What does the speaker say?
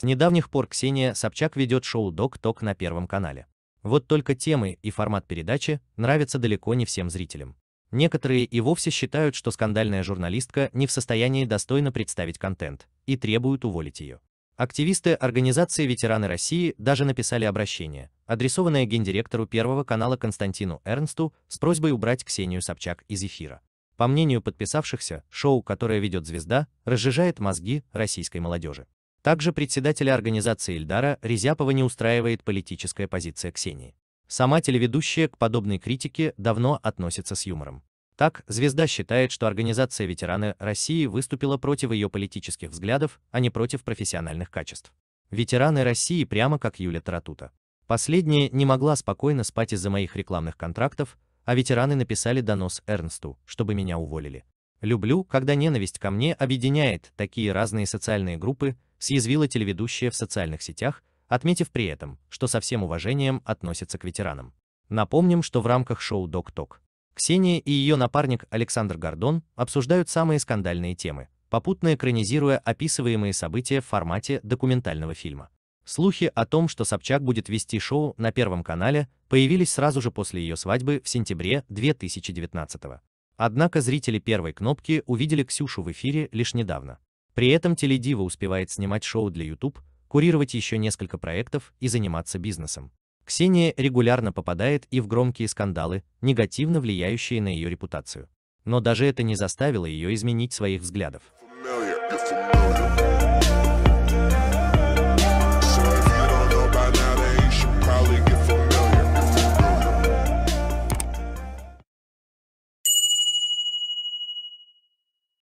С недавних пор Ксения Собчак ведет шоу «Док-ток» на Первом канале. Вот только темы и формат передачи нравятся далеко не всем зрителям. Некоторые и вовсе считают, что скандальная журналистка не в состоянии достойно представить контент и требуют уволить ее. Активисты организации «Ветераны России» даже написали обращение, адресованное гендиректору Первого канала Константину Эрнсту с просьбой убрать Ксению Собчак из эфира. По мнению подписавшихся, шоу, которое ведет звезда, разжижает мозги российской молодежи. Также председателя организации Ильдара Резяпова не устраивает политическая позиция Ксении. Сама телеведущая к подобной критике давно относится с юмором. Так, звезда считает, что организация «Ветераны России» выступила против ее политических взглядов, а не против профессиональных качеств. «Ветераны России» прямо как Юля Таратута. Последняя не могла спокойно спать из-за моих рекламных контрактов, а ветераны написали донос Эрнсту, чтобы меня уволили. Люблю, когда ненависть ко мне объединяет такие разные социальные группы, съязвила телеведущая в социальных сетях, отметив при этом, что со всем уважением относится к ветеранам. Напомним, что в рамках шоу «Док-Ток» Ксения и ее напарник Александр Гордон обсуждают самые скандальные темы, попутно экранизируя описываемые события в формате документального фильма. Слухи о том, что Собчак будет вести шоу на Первом канале, появились сразу же после ее свадьбы в сентябре 2019 -го. Однако зрители первой кнопки увидели Ксюшу в эфире лишь недавно. При этом теледива успевает снимать шоу для YouTube, курировать еще несколько проектов и заниматься бизнесом. Ксения регулярно попадает и в громкие скандалы, негативно влияющие на ее репутацию. Но даже это не заставило ее изменить своих взглядов.